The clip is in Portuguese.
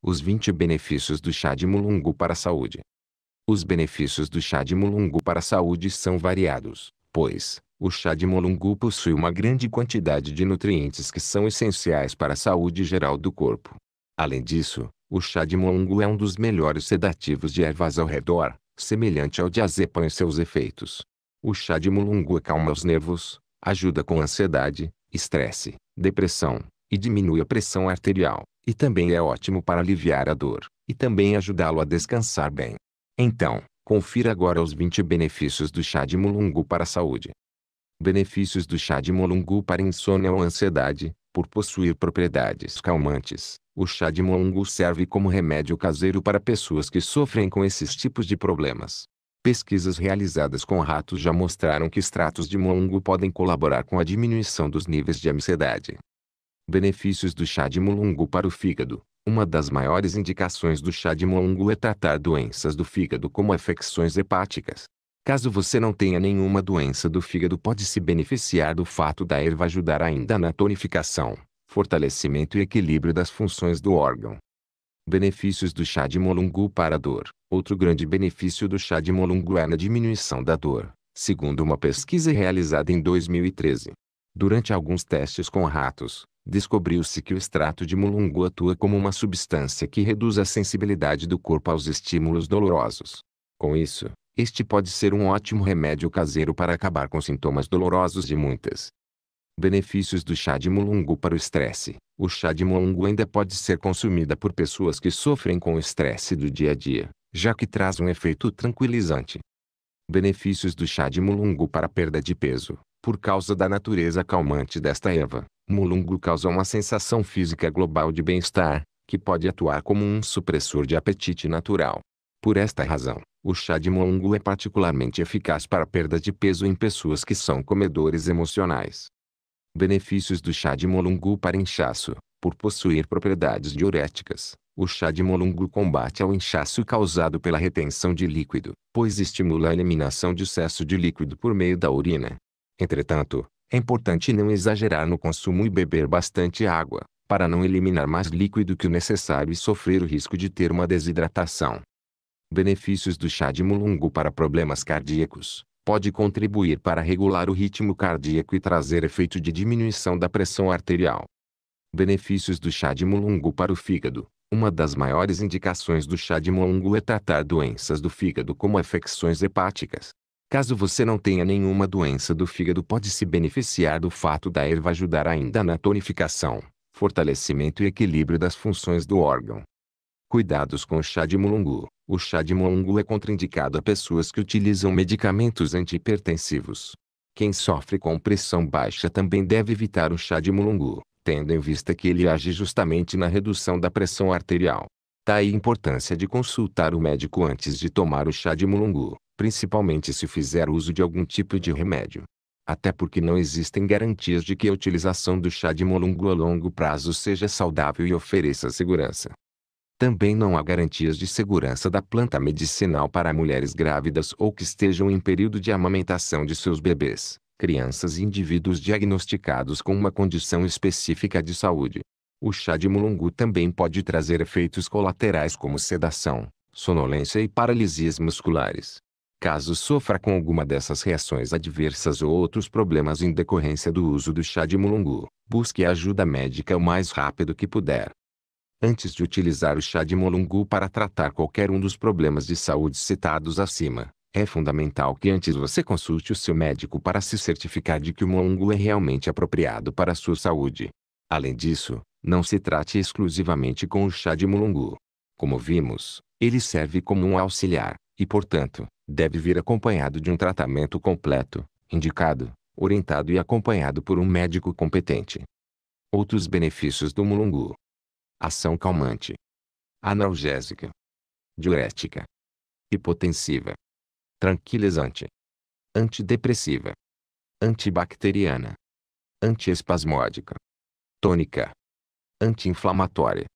Os 20 benefícios do chá de mulungu para a saúde. Os benefícios do chá de mulungu para a saúde são variados, pois o chá de mulungu possui uma grande quantidade de nutrientes que são essenciais para a saúde geral do corpo. Além disso, o chá de mulungu é um dos melhores sedativos de ervas ao redor, semelhante ao diazepam em seus efeitos. O chá de mulungu acalma os nervos, ajuda com ansiedade, estresse, depressão e diminui a pressão arterial. E também é ótimo para aliviar a dor, e também ajudá-lo a descansar bem. Então, confira agora os 20 benefícios do chá de mulungu para a saúde. Benefícios do chá de mulungu para insônia ou ansiedade. Por possuir propriedades calmantes, o chá de mulungu serve como remédio caseiro para pessoas que sofrem com esses tipos de problemas. Pesquisas realizadas com ratos já mostraram que extratos de mulungu podem colaborar com a diminuição dos níveis de ansiedade, Benefícios do chá de mulungu para o fígado. Uma das maiores indicações do chá de mulungu é tratar doenças do fígado como afecções hepáticas. Caso você não tenha nenhuma doença do fígado, pode se beneficiar do fato da erva ajudar ainda na tonificação, fortalecimento e equilíbrio das funções do órgão. Benefícios do chá de molungu para a dor. Outro grande benefício do chá de molungu é na diminuição da dor, segundo uma pesquisa realizada em 2013. Durante alguns testes com ratos, descobriu-se que o extrato de mulungu atua como uma substância que reduz a sensibilidade do corpo aos estímulos dolorosos. Com isso, este pode ser um ótimo remédio caseiro para acabar com sintomas dolorosos de muitas. Benefícios do chá de mulungu para o estresse. O chá de mulungu ainda pode ser consumida por pessoas que sofrem com o estresse do dia a dia, já que traz um efeito tranquilizante. Benefícios do chá de mulungu para a perda de peso. Por causa da natureza calmante desta erva, mulungo causa uma sensação física global de bem-estar, que pode atuar como um supressor de apetite natural. Por esta razão, o chá de mulungo é particularmente eficaz para perda de peso em pessoas que são comedores emocionais. Benefícios do chá de mulungo para inchaço. Por possuir propriedades diuréticas, o chá de molungo combate ao inchaço causado pela retenção de líquido, pois estimula a eliminação de excesso de líquido por meio da urina. Entretanto, é importante não exagerar no consumo e beber bastante água, para não eliminar mais líquido que o necessário e sofrer o risco de ter uma desidratação. Benefícios do chá de mulungu para problemas cardíacos. Pode contribuir para regular o ritmo cardíaco e trazer efeito de diminuição da pressão arterial. Benefícios do chá de mulungu para o fígado. Uma das maiores indicações do chá de mulungu é tratar doenças do fígado como afecções hepáticas, Caso você não tenha nenhuma doença do fígado, pode se beneficiar do fato da erva ajudar ainda na tonificação, fortalecimento e equilíbrio das funções do órgão. Cuidados com o chá de mulungu. O chá de mulungu é contraindicado a pessoas que utilizam medicamentos antihipertensivos. Quem sofre com pressão baixa também deve evitar o chá de mulungu, tendo em vista que ele age justamente na redução da pressão arterial. Daí tá a importância de consultar o médico antes de tomar o chá de mulungu principalmente se fizer uso de algum tipo de remédio. Até porque não existem garantias de que a utilização do chá de molungo a longo prazo seja saudável e ofereça segurança. Também não há garantias de segurança da planta medicinal para mulheres grávidas ou que estejam em período de amamentação de seus bebês, crianças e indivíduos diagnosticados com uma condição específica de saúde. O chá de mulungu também pode trazer efeitos colaterais como sedação, sonolência e paralisias musculares. Caso sofra com alguma dessas reações adversas ou outros problemas em decorrência do uso do chá de mulungu, busque ajuda médica o mais rápido que puder. Antes de utilizar o chá de mulungu para tratar qualquer um dos problemas de saúde citados acima, é fundamental que antes você consulte o seu médico para se certificar de que o mulungu é realmente apropriado para a sua saúde. Além disso, não se trate exclusivamente com o chá de mulungu. Como vimos, ele serve como um auxiliar, e portanto, deve vir acompanhado de um tratamento completo, indicado, orientado e acompanhado por um médico competente. Outros benefícios do mulungu: ação calmante, analgésica, diurética, hipotensiva, tranquilizante, antidepressiva, antibacteriana, antiespasmódica, tônica, anti-inflamatória,